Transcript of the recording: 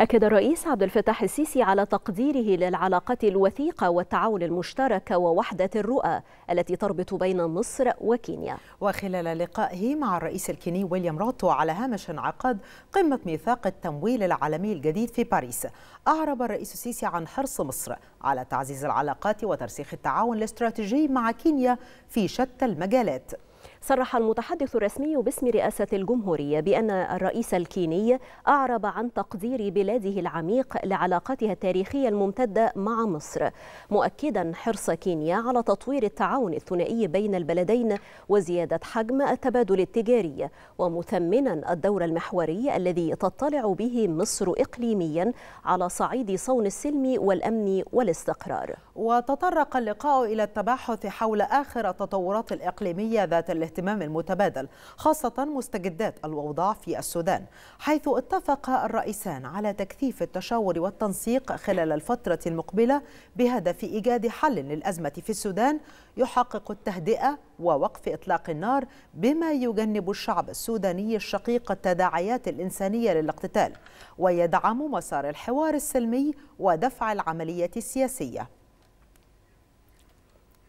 أكد الرئيس عبد الفتاح السيسي على تقديره للعلاقات الوثيقة والتعاون المشترك ووحدة الرؤى التي تربط بين مصر وكينيا وخلال لقائه مع الرئيس الكيني ويليام روتو على هامش انعقاد قمة ميثاق التمويل العالمي الجديد في باريس أعرب الرئيس السيسي عن حرص مصر على تعزيز العلاقات وترسيخ التعاون الاستراتيجي مع كينيا في شتى المجالات صرح المتحدث الرسمي باسم رئاسة الجمهورية بأن الرئيس الكيني أعرب عن تقدير بلاده العميق لعلاقاتها التاريخية الممتدة مع مصر مؤكدا حرص كينيا على تطوير التعاون الثنائي بين البلدين وزيادة حجم التبادل التجاري ومثمنا الدور المحوري الذي تطلع به مصر إقليميا على صعيد صون السلم والأمن والاستقرار وتطرق اللقاء إلى التباحث حول آخر التطورات الإقليمية ذات اله الاهتمام المتبادل خاصة مستجدات الأوضاع في السودان حيث اتفق الرئيسان على تكثيف التشاور والتنسيق خلال الفترة المقبلة بهدف إيجاد حل للأزمة في السودان يحقق التهدئة ووقف إطلاق النار بما يجنب الشعب السوداني الشقيق التداعيات الإنسانية للاقتتال ويدعم مسار الحوار السلمي ودفع العملية السياسية